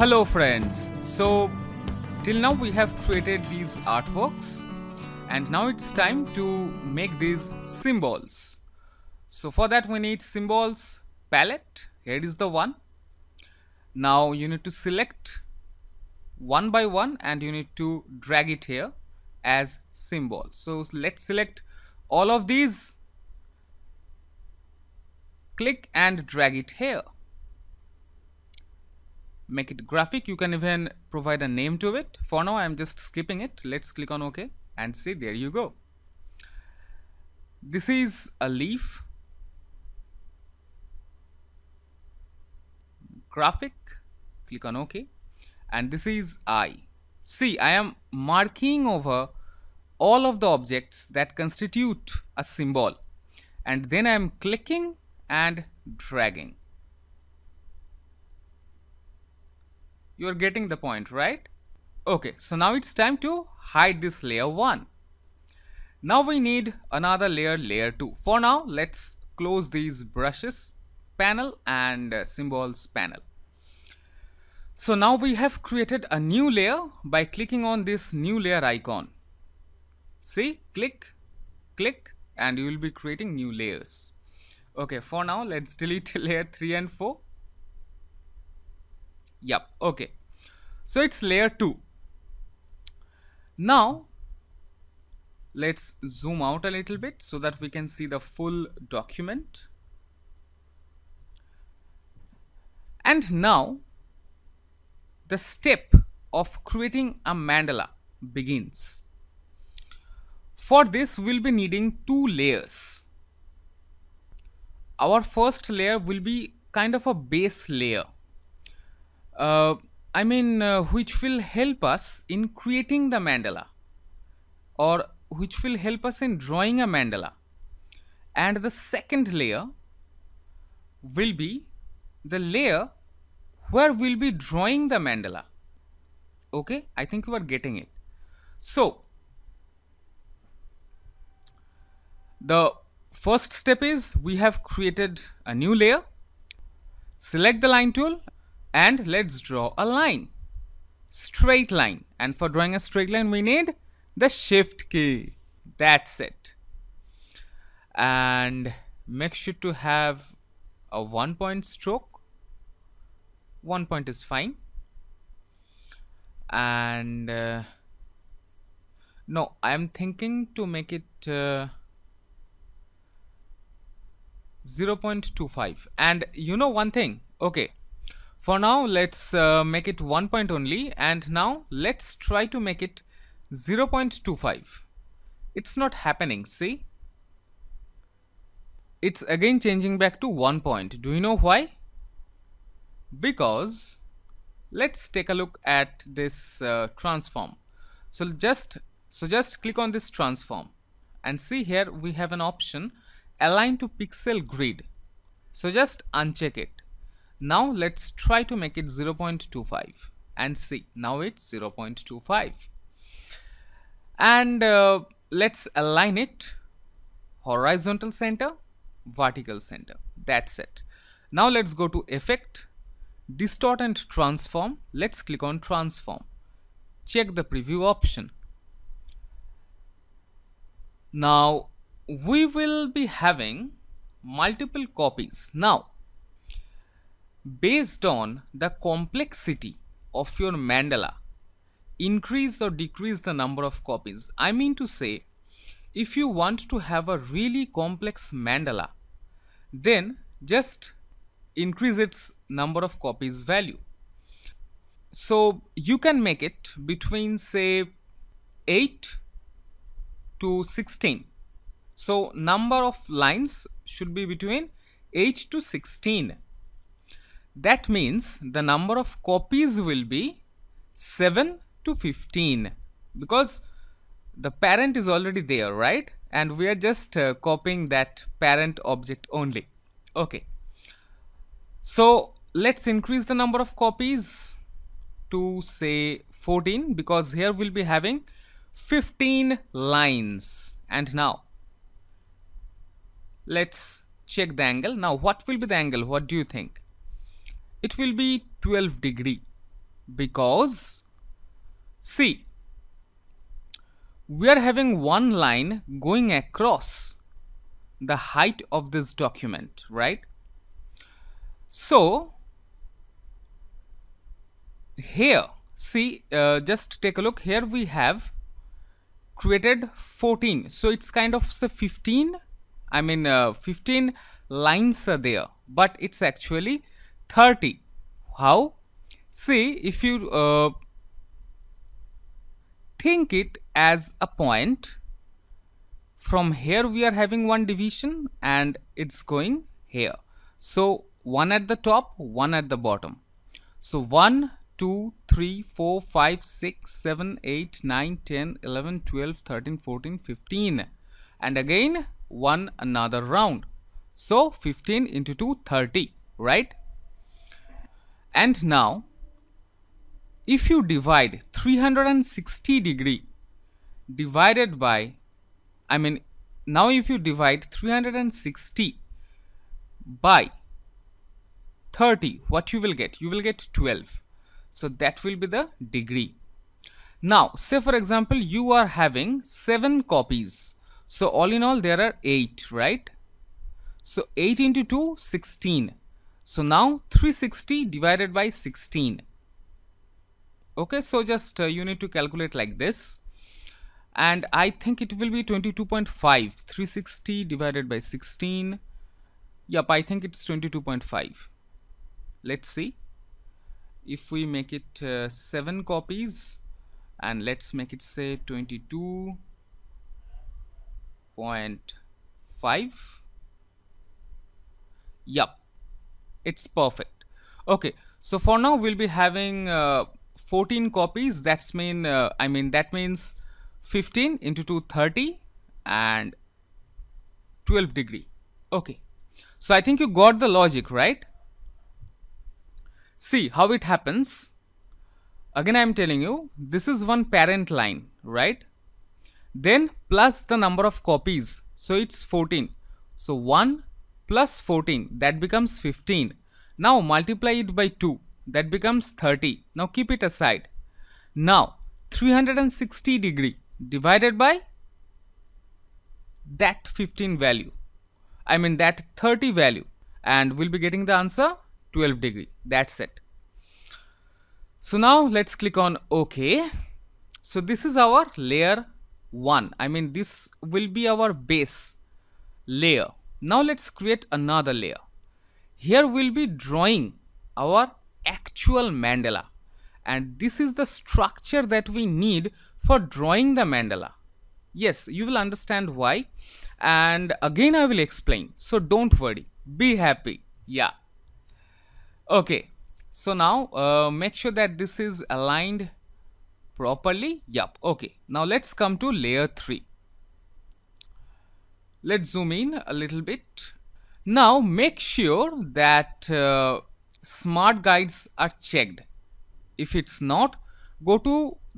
Hello friends, so till now we have created these artworks and now it's time to make these symbols. So for that we need symbols palette, here is the one. Now you need to select one by one and you need to drag it here as symbol. So let's select all of these, click and drag it here make it graphic you can even provide a name to it for now i'm just skipping it let's click on ok and see there you go this is a leaf graphic click on ok and this is i see i am marking over all of the objects that constitute a symbol and then i am clicking and dragging You're getting the point, right? Okay, so now it's time to hide this layer 1. Now we need another layer, layer 2. For now, let's close these brushes panel and uh, symbols panel. So now we have created a new layer by clicking on this new layer icon. See, click, click and you will be creating new layers. Okay, for now let's delete layer 3 and 4 Yep. Okay. So it's layer 2. Now let's zoom out a little bit so that we can see the full document. And now the step of creating a mandala begins. For this we'll be needing two layers. Our first layer will be kind of a base layer uh, I mean, uh, which will help us in creating the mandala or which will help us in drawing a mandala. And the second layer will be the layer where we'll be drawing the mandala. Okay, I think you are getting it. So, the first step is we have created a new layer. Select the line tool and let's draw a line straight line and for drawing a straight line we need the shift key that's it and make sure to have a one point stroke one point is fine and uh, no I'm thinking to make it uh, 0.25 and you know one thing okay for now, let's uh, make it one point only and now let's try to make it 0.25. It's not happening, see? It's again changing back to one point. Do you know why? Because let's take a look at this uh, transform. So just so just click on this transform and see here we have an option align to pixel grid. So just uncheck it now let's try to make it 0.25 and see now it's 0.25 and uh, let's align it horizontal center vertical center that's it now let's go to effect distort and transform let's click on transform check the preview option now we will be having multiple copies now Based on the complexity of your mandala, increase or decrease the number of copies. I mean to say, if you want to have a really complex mandala, then just increase its number of copies value. So you can make it between say 8 to 16. So number of lines should be between 8 to 16. That means the number of copies will be 7 to 15 because the parent is already there, right? And we are just uh, copying that parent object only. Okay. So let's increase the number of copies to say 14 because here we'll be having 15 lines. And now let's check the angle. Now what will be the angle? What do you think? it will be 12 degree because see we are having one line going across the height of this document right so here see uh, just take a look here we have created 14 so it's kind of say 15 i mean uh, 15 lines are there but it's actually 30 how see if you uh, think it as a point from here we are having one division and it's going here so one at the top one at the bottom so 1 2 3 4 5 6 7 8 9 10 11 12 13 14 15 and again one another round so 15 into 2 30 right and now, if you divide 360 degree divided by, I mean, now if you divide 360 by 30, what you will get? You will get 12. So that will be the degree. Now, say for example, you are having 7 copies. So all in all, there are 8, right? So 8 into 2, 16. So now 360 divided by 16. Okay, so just uh, you need to calculate like this. And I think it will be 22.5. 360 divided by 16. Yep, I think it's 22.5. Let's see. If we make it uh, 7 copies and let's make it say 22.5. Yep it's perfect okay so for now we'll be having uh, 14 copies that's mean uh, I mean that means 15 into 230 and 12 degree okay so I think you got the logic right see how it happens again I am telling you this is one parent line right then plus the number of copies so it's 14 so 1 plus 14 that becomes 15. Now multiply it by 2 that becomes 30. Now keep it aside. Now 360 degree divided by that 15 value. I mean that 30 value and we'll be getting the answer 12 degree. That's it. So now let's click on OK. So this is our layer 1. I mean this will be our base layer now let's create another layer. Here we'll be drawing our actual mandala and this is the structure that we need for drawing the mandala. Yes, you will understand why and again I will explain. So don't worry, be happy. Yeah. Okay, so now uh, make sure that this is aligned properly. Yup, okay. Now let's come to layer 3 let's zoom in a little bit now make sure that uh, smart guides are checked if it's not go to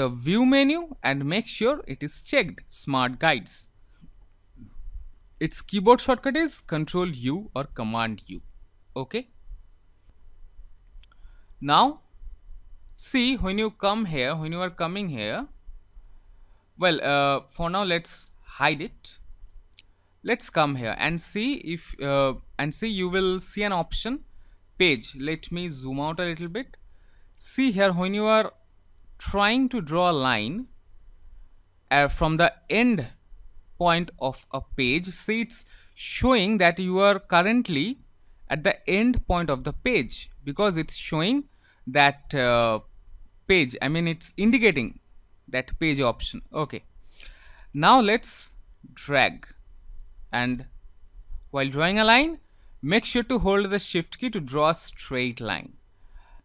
the view menu and make sure it is checked smart guides its keyboard shortcut is control u or command u okay now see when you come here when you are coming here well uh, for now let's hide it let's come here and see if uh, and see you will see an option page let me zoom out a little bit see here when you are trying to draw a line uh, from the end point of a page see it's showing that you are currently at the end point of the page because it's showing that uh, page I mean it's indicating that page option okay now let's drag and while drawing a line make sure to hold the shift key to draw a straight line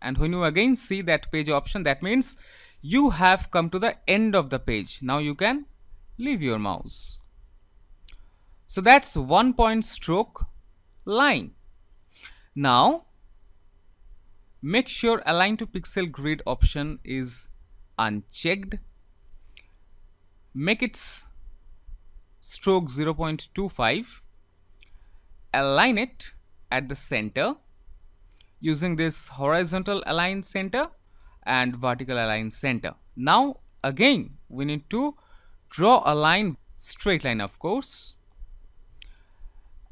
and when you again see that page option that means you have come to the end of the page now you can leave your mouse so that's one point stroke line now make sure align to pixel grid option is unchecked make its stroke 0.25 align it at the center using this horizontal align center and vertical align center now again we need to draw a line straight line of course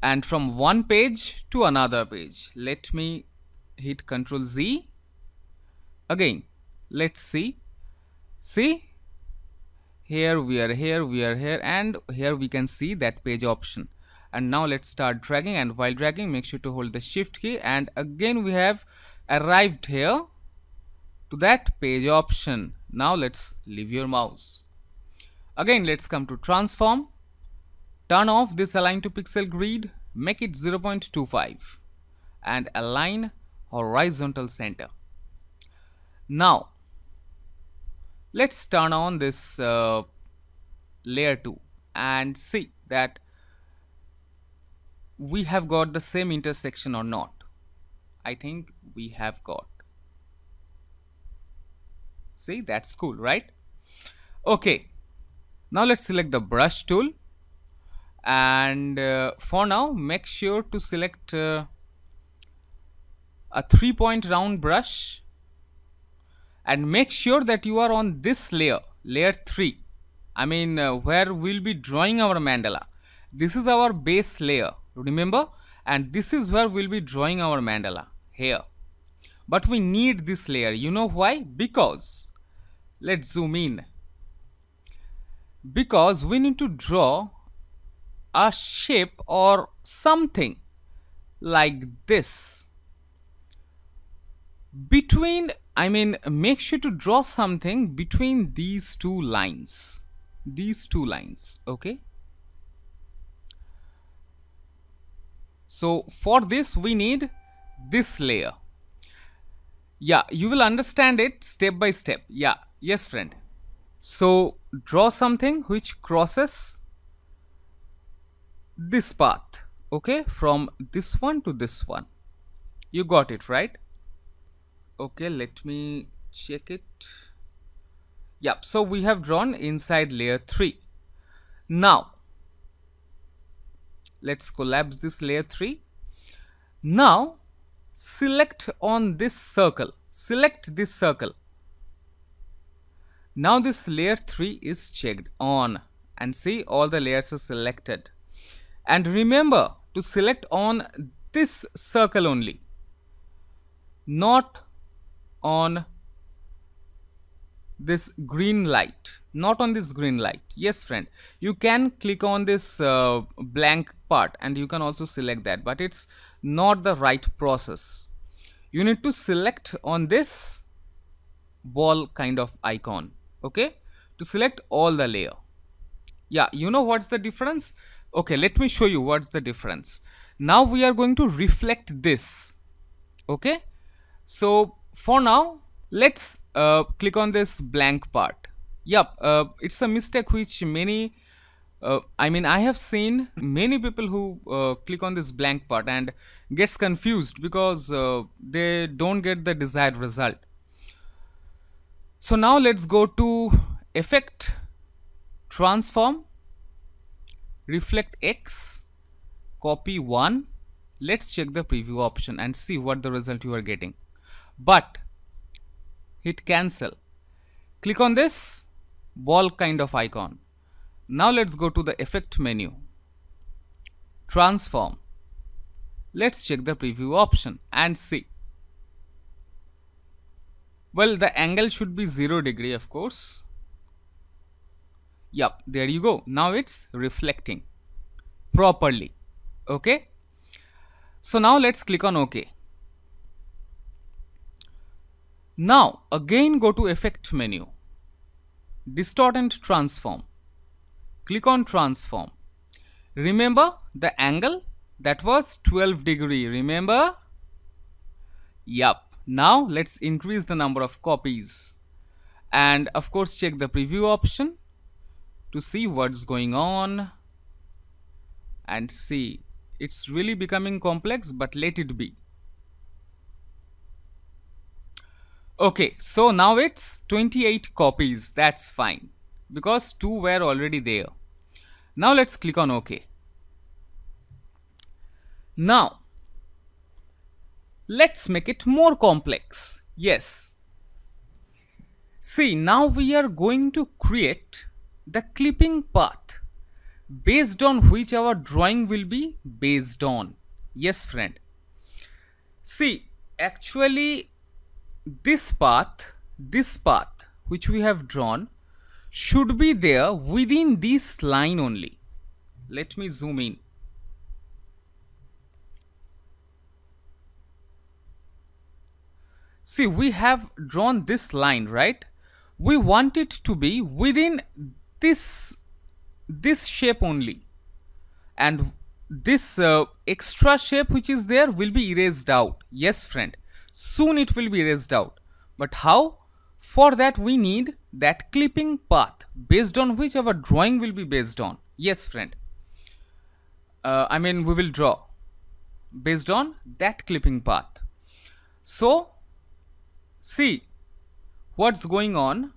and from one page to another page let me hit ctrl z again let's see see here we are here we are here and here we can see that page option and now let's start dragging and while dragging make sure to hold the shift key and again we have arrived here to that page option now let's leave your mouse again let's come to transform turn off this align to pixel grid make it 0.25 and align horizontal center now let's turn on this uh, layer 2 and see that we have got the same intersection or not I think we have got see that's cool right okay now let's select the brush tool and uh, for now make sure to select uh, a three point round brush and make sure that you are on this layer layer 3 I mean uh, where we'll be drawing our mandala this is our base layer remember and this is where we'll be drawing our mandala here but we need this layer you know why because let's zoom in because we need to draw a shape or something like this between I mean make sure to draw something between these two lines these two lines okay so for this we need this layer yeah you will understand it step by step yeah yes friend so draw something which crosses this path okay from this one to this one you got it right okay let me check it yep so we have drawn inside layer 3 now let's collapse this layer 3 now select on this circle select this circle now this layer 3 is checked on and see all the layers are selected and remember to select on this circle only not on this green light not on this green light yes friend you can click on this uh, blank part and you can also select that but it's not the right process you need to select on this ball kind of icon okay to select all the layer yeah you know what's the difference okay let me show you what's the difference now we are going to reflect this okay so for now let's uh, click on this blank part yep uh, it's a mistake which many uh, I mean I have seen many people who uh, click on this blank part and gets confused because uh, they don't get the desired result so now let's go to effect transform reflect X copy 1 let's check the preview option and see what the result you are getting but hit cancel click on this ball kind of icon now let's go to the effect menu transform let's check the preview option and see well the angle should be 0 degree of course yep there you go now it's reflecting properly okay so now let's click on ok now again go to effect menu, distort and transform. Click on transform. Remember the angle that was 12 degree, remember? Yup. Now let's increase the number of copies and of course check the preview option to see what's going on and see it's really becoming complex but let it be Okay, so now it's 28 copies. That's fine because two were already there. Now let's click on OK. Now, let's make it more complex. Yes. See, now we are going to create the clipping path based on which our drawing will be based on. Yes, friend. See, actually this path, this path which we have drawn should be there within this line only. Let me zoom in. See, we have drawn this line, right? We want it to be within this, this shape only. And this uh, extra shape which is there will be erased out. Yes, friend soon it will be raised out but how for that we need that clipping path based on which our drawing will be based on yes friend uh, I mean we will draw based on that clipping path so see what's going on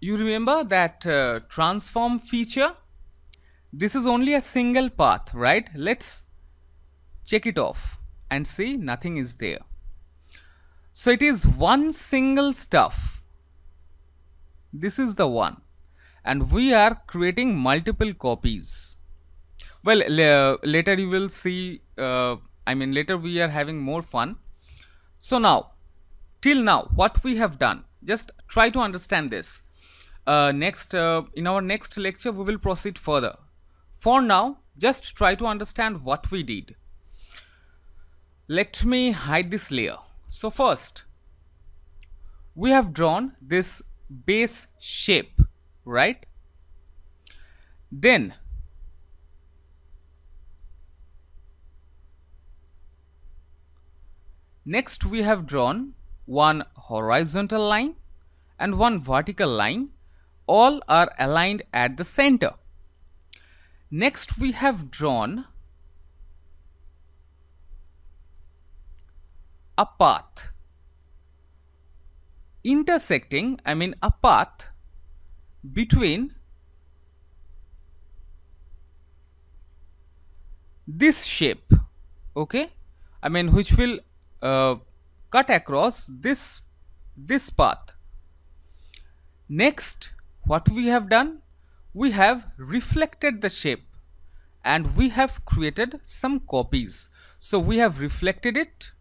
you remember that uh, transform feature this is only a single path right let's check it off and see nothing is there. So it is one single stuff. This is the one and we are creating multiple copies. Well, later you will see, uh, I mean later we are having more fun. So now, till now what we have done, just try to understand this. Uh, next, uh, in our next lecture we will proceed further. For now, just try to understand what we did let me hide this layer so first we have drawn this base shape right then next we have drawn one horizontal line and one vertical line all are aligned at the center next we have drawn a path. Intersecting, I mean a path between this shape, okay, I mean which will uh, cut across this this path. Next, what we have done? We have reflected the shape and we have created some copies. So we have reflected it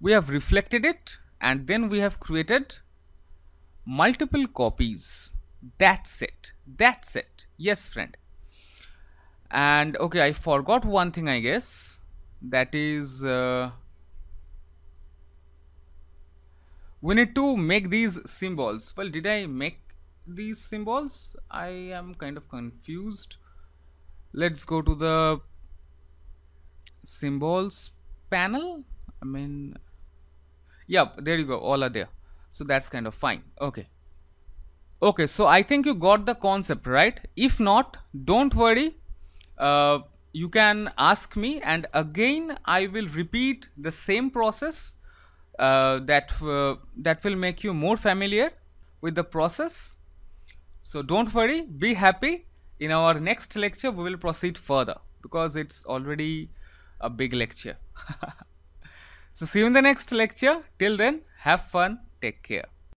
we have reflected it and then we have created multiple copies that's it that's it yes friend and okay I forgot one thing I guess that is uh, we need to make these symbols well did I make these symbols I am kind of confused let's go to the symbols panel I mean yep there you go all are there so that's kind of fine okay okay so i think you got the concept right if not don't worry uh, you can ask me and again i will repeat the same process uh, that uh, that will make you more familiar with the process so don't worry be happy in our next lecture we will proceed further because it's already a big lecture So see you in the next lecture. Till then, have fun. Take care.